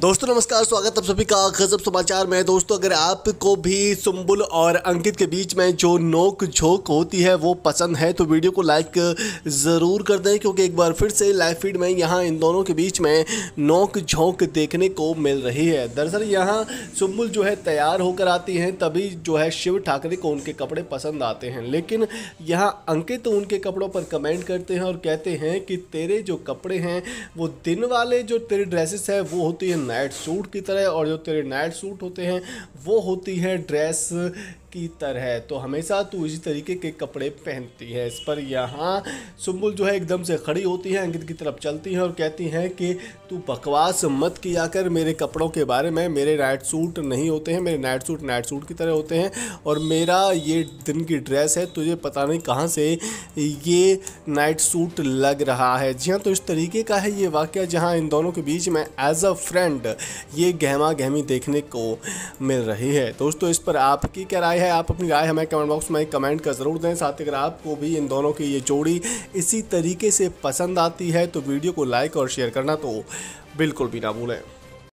दोस्तों नमस्कार स्वागत आप सभी का गजब समाचार में दोस्तों अगर आपको भी सुम्बुल और अंकित के बीच में जो नोक झोंक होती है वो पसंद है तो वीडियो को लाइक ज़रूर कर दें क्योंकि एक बार फिर से लाइव फीड में यहाँ इन दोनों के बीच में नोक झोंक देखने को मिल रही है दरअसल यहाँ सुम्बुल जो है तैयार होकर आती हैं तभी जो है शिव ठाकरे को उनके कपड़े पसंद आते हैं लेकिन यहाँ अंकित उनके कपड़ों पर कमेंट करते हैं और कहते हैं कि तेरे जो कपड़े हैं वो दिन वाले जो तेरी ड्रेसेस है वो होती है होती है नाइट सूट की तरह और जो तेरे नाइट सूट होते हैं वो होती है ड्रेस की तरह तो हमेशा तू इसी तरीके के कपड़े पहनती है इस पर यहाँ सुम्बुल जो है एकदम से खड़ी होती है अंकित की तरफ चलती है और कहती है कि तू बकवास मत किया कर मेरे कपड़ों के बारे में मेरे नाइट सूट नहीं होते हैं मेरे नाइट सूट नाइट सूट की तरह होते हैं और मेरा ये दिन की ड्रेस है तुझे पता नहीं कहाँ से ये नाइट सूट लग रहा है जी हाँ तो इस तरीके का है ये वाक्य जहाँ इन दोनों के बीच में एज अ फ्रेंड एंड ये गहमा गहमी देखने को मिल रही है तो दोस्तों इस पर आपकी क्या राय है आप अपनी राय हमें कमेंट बॉक्स में कमेंट कर ज़रूर दें साथ ही अगर आपको भी इन दोनों की ये जोड़ी इसी तरीके से पसंद आती है तो वीडियो को लाइक और शेयर करना तो बिल्कुल भी ना भूलें